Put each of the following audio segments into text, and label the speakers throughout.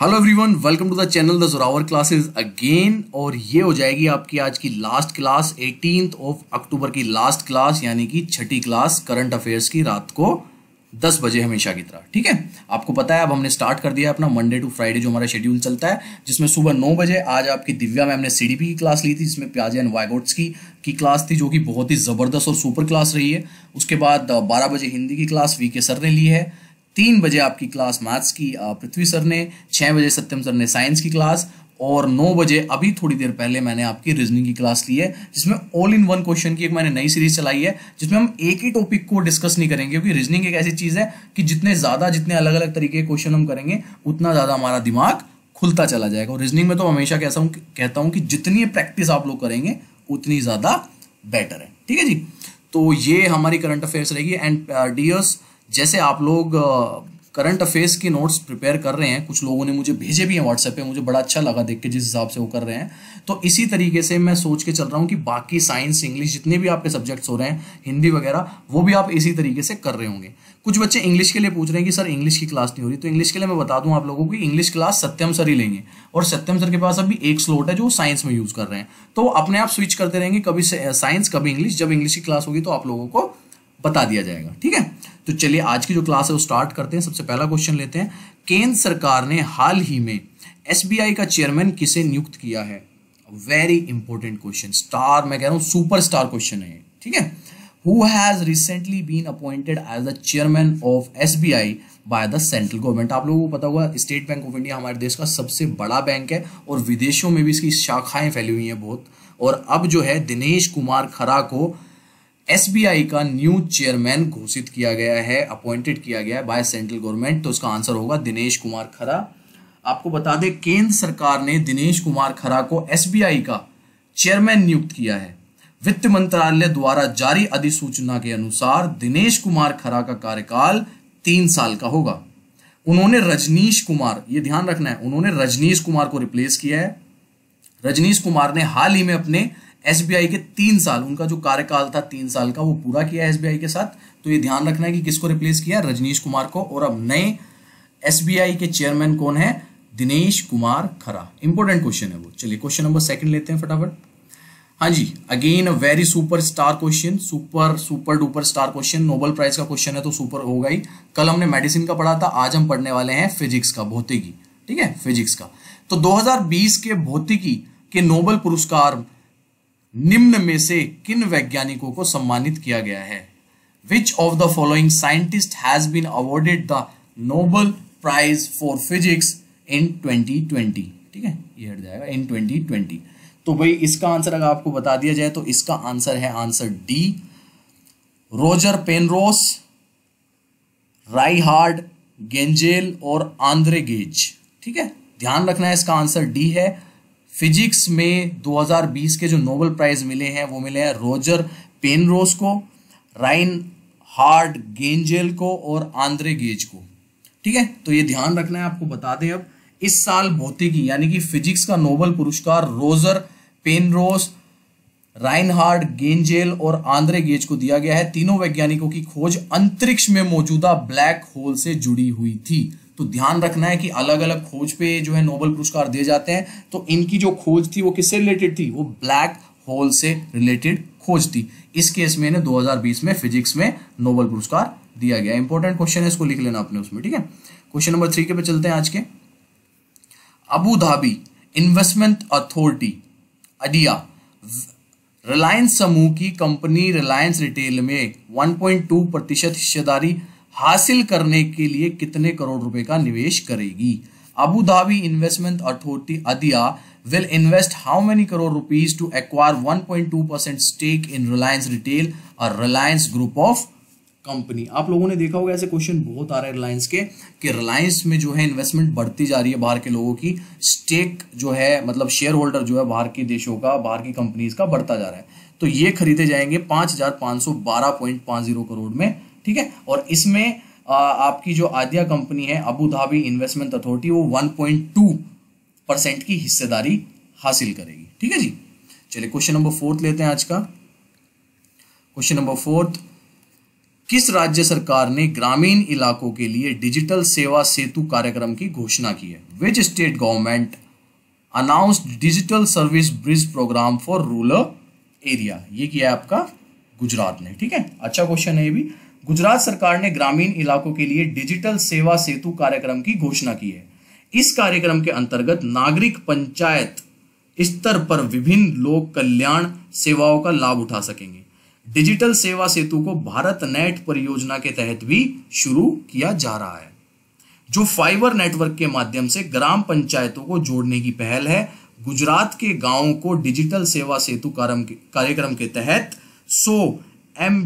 Speaker 1: hello everyone welcome to the channel the Zorawar classes again और ये हो जाएगी आपकी आज की last class eighteen of October की लास्ट क्लास यानी कि छठी क्लास करंट अफेयर्स की रात को दस बजे हमेशा की तरह ठीक है आपको पता है अब हमने स्टार्ट कर दिया अपना मंडे टू फ्राइडे जो हमारा शेड्यूल चलता है जिसमें सुबह नौ बजे आज आपकी दिव्या मैम ने सी की क्लास ली थी जिसमें प्याजे एंड वाइगोट्स की की क्लास थी जो कि बहुत ही ज़बरदस्त और सुपर क्लास रही है उसके बाद बारह बजे हिंदी की क्लास वी के सर ने ली है तीन बजे आपकी क्लास मैथ्स की पृथ्वी सर ने छः बजे सत्यम सर ने साइंस की क्लास और नौ बजे अभी थोड़ी देर पहले मैंने आपकी रीजनिंग की क्लास ली है जिसमें ऑल इन वन क्वेश्चन की एक मैंने नई सीरीज चलाई है जिसमें हम एक ही टॉपिक को डिस्कस नहीं करेंगे क्योंकि रीजनिंग एक ऐसी चीज़ है कि जितने ज़्यादा जितने अलग अलग तरीके के क्वेश्चन हम करेंगे उतना ज़्यादा हमारा दिमाग खुलता चला जाएगा और रीजनिंग में तो हमेशा कहता हूँ कहता हूँ कि जितनी प्रैक्टिस आप लोग करेंगे उतनी ज़्यादा बेटर है ठीक है जी तो ये हमारी करंट अफेयर्स रहेगी एंड डी uh, जैसे आप लोग करंट अफेयर्स की नोट्स प्रिपेयर कर रहे हैं कुछ लोगों ने मुझे भेजे भी हैं व्हाट्सएप पे मुझे बड़ा अच्छा लगा देख के जिस हिसाब से वो कर रहे हैं तो इसी तरीके से मैं सोच के चल रहा हूँ कि बाकी साइंस इंग्लिश जितने भी आपके सब्जेक्ट्स हो रहे हैं हिंदी वगैरह वो भी आप इसी तरीके से कर रहे होंगे कुछ बच्चे इंग्लिश के लिए पूछ रहे हैं कि सर इंग्लिश की क्लास नहीं हो रही तो इंग्लिश के लिए मैं बता दूं आप लोगों की इंग्लिश क्लास सत्यम सर ही लेंगे और सत्यम सर के पास अभी एक स्लोट है जो साइंस में यूज कर रहे हैं तो अपने आप स्विच करते रहेंगे कभी साइंस कभी इंग्लिश जब इंग्लिश की क्लास होगी तो आप लोगों को बता दिया जाएगा ठीक है तो चलिए आज की जो क्लास है वो स्टार्ट करते हैं सबसे पहला क्वेश्चन लेते हैं केंद्र सरकार ने हाल ही में एसबीआई का चेयरमैन किसे नियुक्त किया है वेरी इंपॉर्टेंट क्वेश्चन स्टार मैं कह रहा हूँ सुपर स्टार क्वेश्चन है ठीक है who has recently been appointed as the chairman of SBI by the central government आप लोगों को पता होगा स्टेट बैंक ऑफ इंडिया हमारे देश का सबसे बड़ा बैंक है और विदेशों में भी इसकी शाखाएं फैली हुई हैं बहुत और अब जो है दिनेश कुमार खरा को एसबीआई का न्यू चेयरमैन घोषित किया गया है अपॉइंटेड किया गया है बाय सेंट्रल गवर्नमेंट तो उसका आंसर होगा दिनेश कुमार खरा आपको बता दें केंद्र सरकार ने दिनेश कुमार खरा को एसबीआई का चेयरमैन नियुक्त किया है वित्त मंत्रालय द्वारा जारी अधिसूचना के अनुसार दिनेश कुमार खरा का कार्यकाल तीन साल का होगा उन्होंने रजनीश कुमार ये ध्यान रखना है उन्होंने रजनीश कुमार को रिप्लेस किया है रजनीश कुमार ने हाल ही में अपने एस के तीन साल उनका जो कार्यकाल था तीन साल का वो पूरा किया एस के साथ तो ये ध्यान रखना है कि किसको रिप्लेस किया रजनीश कुमार को और अब नए एस के चेयरमैन कौन है दिनेश कुमार खरा इंपोर्टेंट क्वेश्चन है वो चलिए क्वेश्चन नंबर सेकंड लेते हैं फटाफट हाँ जी again very super star question super super duper star question Nobel prize का क्वेश्चन है तो सुपर होगा ही कल हमने मेडिसिन का पढ़ा था आज हम पढ़ने वाले हैं फिजिक्स का भौतिकी ठीक है फिजिक्स का तो 2020 के भौतिकी के नोबल पुरस्कार निम्न में से किन वैज्ञानिकों को सम्मानित किया गया है which of the following scientist has been awarded the Nobel prize for physics in 2020 ठीक है ये हट जाएगा इन 2020 तो भाई इसका आंसर अगर आपको बता दिया जाए तो इसका आंसर है answer D Roger Penrose Reinhard Genzel और आंद्रे गेज ठीक है ध्यान रखना है इसका आंसर डी है फिजिक्स में 2020 के जो नोबल प्राइज मिले हैं वो मिले हैं रोजर पेनरोस को राइन हार्ड गेंजेल को और आंद्रे गेज को ठीक है तो ये ध्यान रखना है आपको बता दें अब इस साल भौतिकी यानी कि फिजिक्स का नोबल पुरस्कार Roger Penrose Reinhard Genzel और आंद्रे गेज को दिया गया है तीनों वैज्ञानिकों की खोज अंतरिक्ष में मौजूदा ब्लैक होल से जुड़ी हुई थी तो ध्यान रखना है कि अलग अलग खोज पे जो है नोबल पुरस्कार दिए जाते हैं तो इनकी जो खोज थी वो किससे रिलेटेड थी वो ब्लैक होल से रिलेटेड खोज थी इस केस में इन्हें 2020 में फिजिक्स में नोबल पुरस्कार दिया गया इंपॉर्टेंट क्वेश्चन है इसको लिख लेना अपने उसमें ठीक है क्वेश्चन नंबर थ्री के पे चलते हैं आज के Abu Dhabi Investment Authority ADIA Reliance समूह की कंपनी रिलायंस रिटेल में 1.2 प्रतिशत हिस्सेदारी हासिल करने के लिए कितने करोड़ रुपए का निवेश करेगी Abu Dhabi Investment Authority ADIA will invest how many crore rupees to acquire 1.2% stake in Reliance Retail और रिलायंस ग्रुप ऑफ कंपनी आप लोगों ने देखा होगा ऐसे क्वेश्चन बहुत आ रहे हैं रिलायंस के कि रिलायंस में जो है इन्वेस्टमेंट बढ़ती जा रही है बाहर के लोगों की स्टेक जो है मतलब शेयर होल्डर जो है बाहर के देशों का बाहर की कंपनीज का बढ़ता जा रहा है तो ये खरीदे जाएंगे पांच हजार पांच सौ बारह पॉइंट पांच जीरो करोड़ में ठीक है और इसमें आपकी जो आदिया कंपनी है अबू धाबी इन्वेस्टमेंट अथॉरिटी वो 1.2 परसेंट की हिस्सेदारी हासिल करेगी ठीक है जी चलिए क्वेश्चन नंबर फोर्थ लेते हैं आज का क्वेश्चन नंबर फोर्थ किस राज्य सरकार ने ग्रामीण इलाकों के लिए डिजिटल सेवा सेतु कार्यक्रम की घोषणा की है which state government announce digital service bridge programme for rural area ये किया है आपका गुजरात ने ठीक है अच्छा क्वेश्चन है ये भी गुजरात सरकार ने ग्रामीण इलाकों के लिए डिजिटल सेवा सेतु कार्यक्रम की घोषणा की है इस कार्यक्रम के अंतर्गत नागरिक पंचायत स्तर पर विभिन्न लोक कल्याण सेवाओं का लाभ उठा सकेंगे डिजिटल सेवा सेतु को भारत नेट परियोजना के तहत भी शुरू किया जा रहा है जो फाइबर नेटवर्क के माध्यम से ग्राम पंचायतों को जोड़ने की पहल है गुजरात के गांवों को डिजिटल सेवा सेतु कार्यक्रम के तहत 100 एम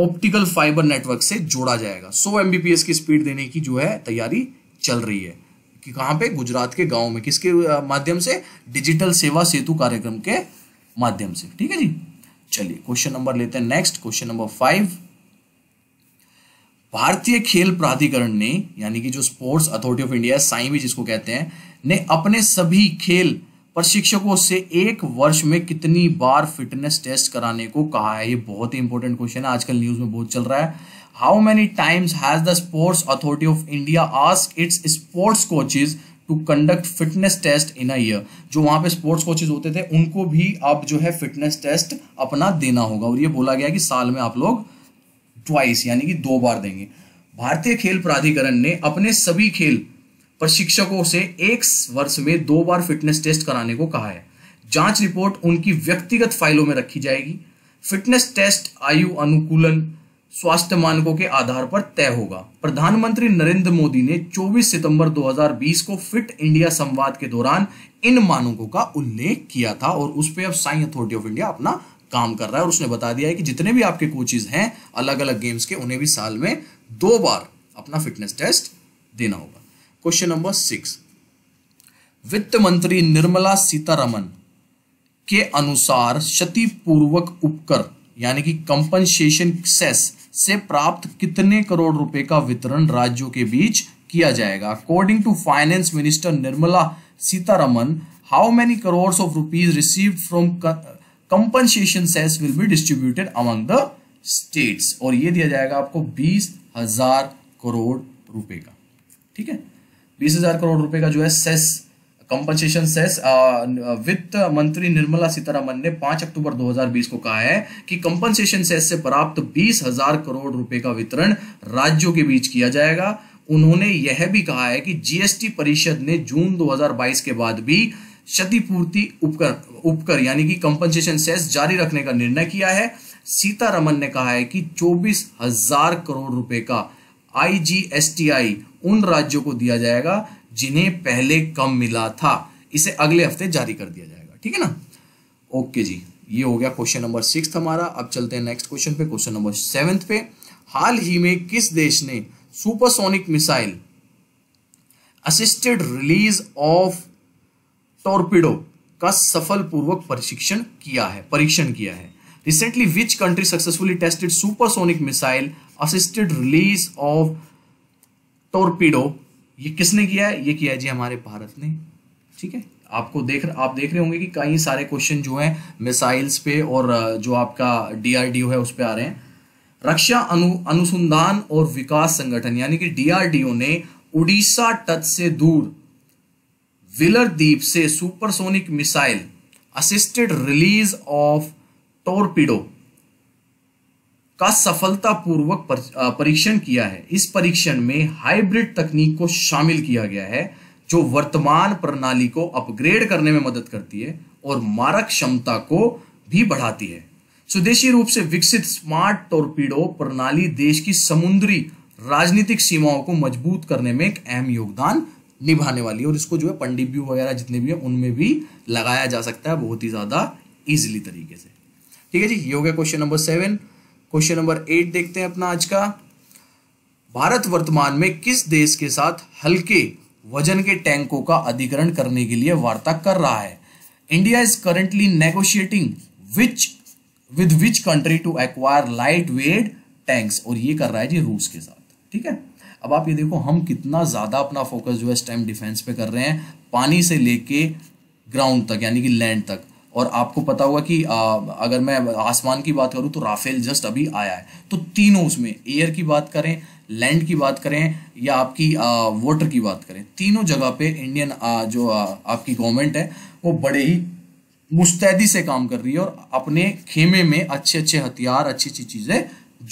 Speaker 1: ऑप्टिकल फाइबर नेटवर्क से जोड़ा जाएगा 100 एमबीपीएस की स्पीड देने की जो है तैयारी चल रही है कि कहां पे गुजरात के गांव में किसके माध्यम से डिजिटल सेवा सेतु कार्यक्रम के माध्यम से ठीक है जी चलिए क्वेश्चन नंबर लेते हैं नेक्स्ट क्वेश्चन नंबर फाइव भारतीय खेल प्राधिकरण ने यानी कि जो sports authority of India SAI भी जिसको कहते हैं ने अपने सभी खेल प्रशिक्षकों से एक वर्ष में कितनी बार फिटनेस टेस्ट कराने को कहा है ये बहुत ही इंपॉर्टेंट क्वेश्चन है आजकल न्यूज में बहुत चल रहा है how many times has the sports authority of India ask its sports coaches to conduct fitness test in a year जो वहां पे स्पोर्ट्स कोचेज होते थे उनको भी अब जो है फिटनेस टेस्ट अपना देना होगा और ये बोला गया कि साल में आप लोग ट्वाइस यानी कि दो बार देंगे भारतीय खेल प्राधिकरण ने अपने सभी खेल प्रशिक्षकों से एक वर्ष में दो बार फिटनेस टेस्ट कराने को कहा है जांच रिपोर्ट उनकी व्यक्तिगत फाइलों में रखी जाएगी फिटनेस टेस्ट आयु अनुकूलन स्वास्थ्य मानकों के आधार पर तय होगा प्रधानमंत्री नरेंद्र मोदी ने 24 सितंबर 2020 को फिट इंडिया संवाद के दौरान इन मानकों का उल्लेख किया था और उस पर अब साई अथॉरिटी ऑफ इंडिया अपना काम कर रहा है और उसने बता दिया है कि जितने भी आपके कोचेज हैं अलग अलग गेम्स के उन्हें भी साल में दो बार अपना फिटनेस टेस्ट देना होगा क्वेश्चन नंबर सिक्स वित्त मंत्री निर्मला सीतारमन के अनुसार क्षतिपूर्वक उपकर यानी कि कंपनसेशन सेस से प्राप्त कितने करोड़ रुपए का वितरण राज्यों के बीच किया जाएगा according to finance minister Nirmala Sitharaman how many crore of rupees receive from compensation cess will be distributed among the states और ये दिया जाएगा आपको बीस हजार करोड़ रुपए का ठीक है बीस हजार करोड़ रुपए का जो है सेस कंपनसेशन सेस वित्त मंत्री निर्मला सीतारामन ने 5 अक्टूबर 2020 को कहा है कि कंपनसेशन सेस से प्राप्त बीस हजार करोड़ रुपए का वितरण राज्यों के बीच किया जाएगा उन्होंने यह भी कहा है कि जीएसटी परिषद ने जून 2022 के बाद भी क्षतिपूर्ति उपकर उपकर यानी कि कंपनसेशन सेस जारी रखने का निर्णय किया है सीतारमन ने कहा है कि चौबीस हजार करोड़ रुपए का आई उन राज्यों को दिया जाएगा जिन्हें पहले कम मिला था इसे अगले हफ्ते जारी कर दिया जाएगा ठीक है ना ओके जी ये हो गया क्वेश्चन नंबर सिक्स हमारा अब चलते हैं नेक्स्ट क्वेश्चन पे क्वेश्चन नंबर सेवेंथ पे हाल ही में किस देश ने supersonic missile assisted release of torpedo का सफल पूर्वक परीक्षण किया है परीक्षण किया है recently which country successfully tested supersonic missile assisted release of torpedo ये किसने किया है ये किया है जी हमारे भारत ने ठीक है आपको देख आप देख रहे होंगे कि कई सारे क्वेश्चन जो हैं मिसाइल्स पे और जो आपका डीआरडीओ है उस पे आ रहे हैं रक्षा अनु अनुसंधान और विकास संगठन यानी कि डीआरडीओ ने उड़ीसा तट से दूर विलर द्वीप से supersonic missile assisted release of torpedo का सफलतापूर्वक परीक्षण किया है इस परीक्षण में हाइब्रिड तकनीक को शामिल किया गया है जो वर्तमान प्रणाली को अपग्रेड करने में मदद करती है और मारक क्षमता को भी बढ़ाती है स्वदेशी रूप से विकसित स्मार्ट टोरपीडो प्रणाली देश की समुद्री राजनीतिक सीमाओं को मजबूत करने में एक अहम योगदान निभाने वाली है और इसको जो है पंडिब्यू वगैरह जितने भी हैं उनमें भी लगाया जा सकता है बहुत ही ज्यादा इजिली तरीके से ठीक है जी ये हो गया question number seven question number eight देखते हैं अपना आज का भारत वर्तमान में किस देश के साथ हल्के वजन के टैंकों का अधिग्रहण करने के लिए वार्ता कर रहा है India is currently negotiating which with which country to acquire light weight tanks और ये कर रहा है जी रूस के साथ ठीक है अब आप ये देखो हम कितना ज़्यादा अपना फोकस जो है इस टाइम डिफेंस पे कर रहे हैं पानी से लेके ग्राउंड तक यानी कि लैंड तक और आपको पता होगा कि आ, अगर मैं आसमान की बात करूं तो राफेल जस्ट अभी आया है तो तीनों उसमें एयर की बात करें लैंड की बात करें या आपकी वोटर की बात करें तीनों जगह पे इंडियन आ, जो आ, आपकी गवर्नमेंट है वो बड़े ही मुस्तैदी से काम कर रही है और अपने खेमे में अच्छे अच्छे हथियार अच्छी अच्छी चीज़ें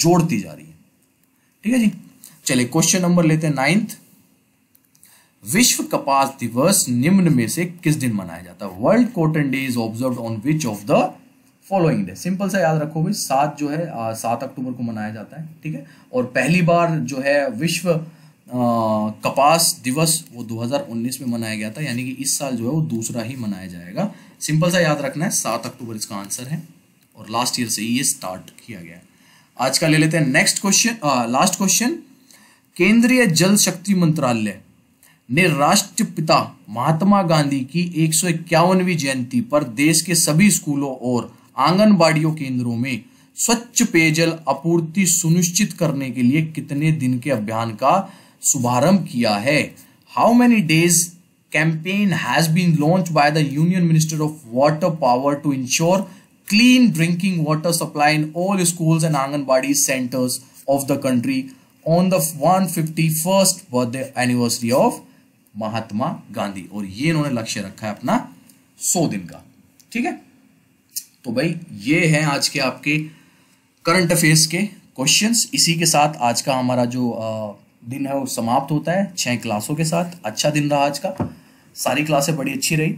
Speaker 1: जोड़ती जा रही है ठीक है जी चलिए क्वेश्चन नंबर लेते हैं नाइन्थ विश्व कपास दिवस निम्न में से किस दिन मनाया जाता है world cotton day is observe on which of the following day simple सा याद रखो भाई सात जो है सात अक्टूबर को मनाया जाता है ठीक है और पहली बार जो है विश्व आ, कपास दिवस वो 2019 में मनाया गया था यानी कि इस साल जो है वो दूसरा ही मनाया जाएगा सिंपल सा याद रखना है सात अक्टूबर इसका आंसर है और लास्ट ईयर से ये स्टार्ट किया गया है आज का ले लेते हैं नेक्स्ट क्वेश्चन लास्ट क्वेश्चन केंद्रीय जल शक्ति मंत्रालय ने राष्ट्रपिता महात्मा गांधी की एक जयंती पर देश के सभी स्कूलों और आंगनबाड़ियों केंद्रों में स्वच्छ पेयजल आपूर्ति सुनिश्चित करने के लिए कितने दिन के अभियान का शुभारंभ किया है how many days campaign has been launch by the union minister of water power to ensure clean drinking water supply in all school and anganwadi centres of the country on the one fifty first birthday anniversary of Mahatma Gandhi और ये इन्होंने लक्ष्य रखा है अपना सौ दिन का ठीक है तो भाई ये है आज के आपके करंट अफेयर्स के क्वेश्चंस इसी के साथ आज का हमारा जो दिन है वो समाप्त होता है छह क्लासों के साथ अच्छा दिन रहा आज का सारी क्लासें बड़ी अच्छी रही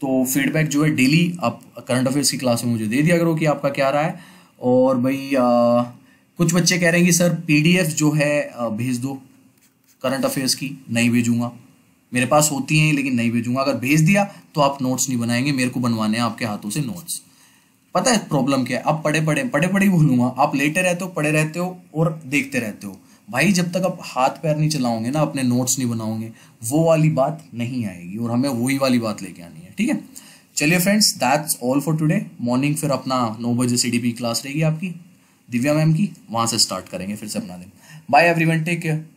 Speaker 1: तो फीडबैक जो है डेली आप करंट अफेयर्स की क्लास में मुझे दे दिया करो कि आपका क्या रहा है और भाई आ, कुछ बच्चे कह रहे हैं कि सर पीडीएफ जो है भेज दो करंट अफेयर्स की नहीं भेजूंगा मेरे पास होती हैं लेकिन नहीं भेजूंगा अगर भेज दिया तो आप नोट्स नहीं बनाएंगे मेरे को बनवाने हैं आपके हाथों से नोट्स पता है प्रॉब्लम क्या है आप पढ़े पढ़े पढ़े पढ़े ही भूलूंगा आप लेटे रहते हो पढ़े रहते हो और देखते रहते हो भाई जब तक आप हाथ पैर नहीं चलाओगे ना अपने नोट्स नहीं बनाओगे वो वाली बात नहीं आएगी और हमें वही वाली बात लेके आनी है ठीक है चलिए friends that's all for today morning फिर अपना नौ बजे सी क्लास रहेगी आपकी दिव्या मैम की वहां से स्टार्ट करेंगे फिर से अपना दिन बाय एवरीवन टेक केयर